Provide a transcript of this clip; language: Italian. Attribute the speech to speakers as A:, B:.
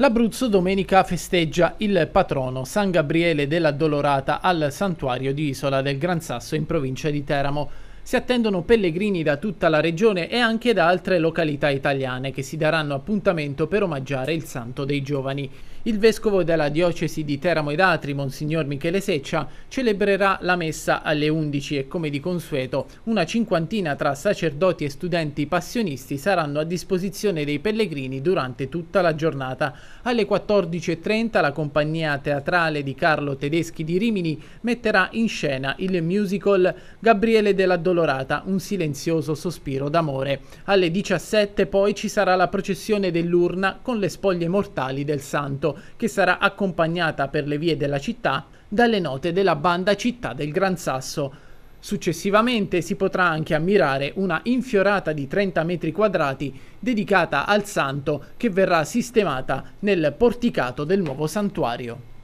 A: L'Abruzzo domenica festeggia il patrono San Gabriele della Dolorata al santuario di Isola del Gran Sasso in provincia di Teramo. Si attendono pellegrini da tutta la regione e anche da altre località italiane che si daranno appuntamento per omaggiare il Santo dei Giovani. Il vescovo della diocesi di Teramo ed Atri, Monsignor Michele Seccia, celebrerà la messa alle 11 e come di consueto una cinquantina tra sacerdoti e studenti passionisti saranno a disposizione dei pellegrini durante tutta la giornata. Alle 14.30 la compagnia teatrale di Carlo Tedeschi di Rimini metterà in scena il musical Gabriele della Dolorosa allorata un silenzioso sospiro d'amore. Alle 17 poi ci sarà la processione dell'urna con le spoglie mortali del santo, che sarà accompagnata per le vie della città dalle note della banda Città del Gran Sasso. Successivamente si potrà anche ammirare una infiorata di 30 metri quadrati dedicata al santo che verrà sistemata nel porticato del nuovo santuario.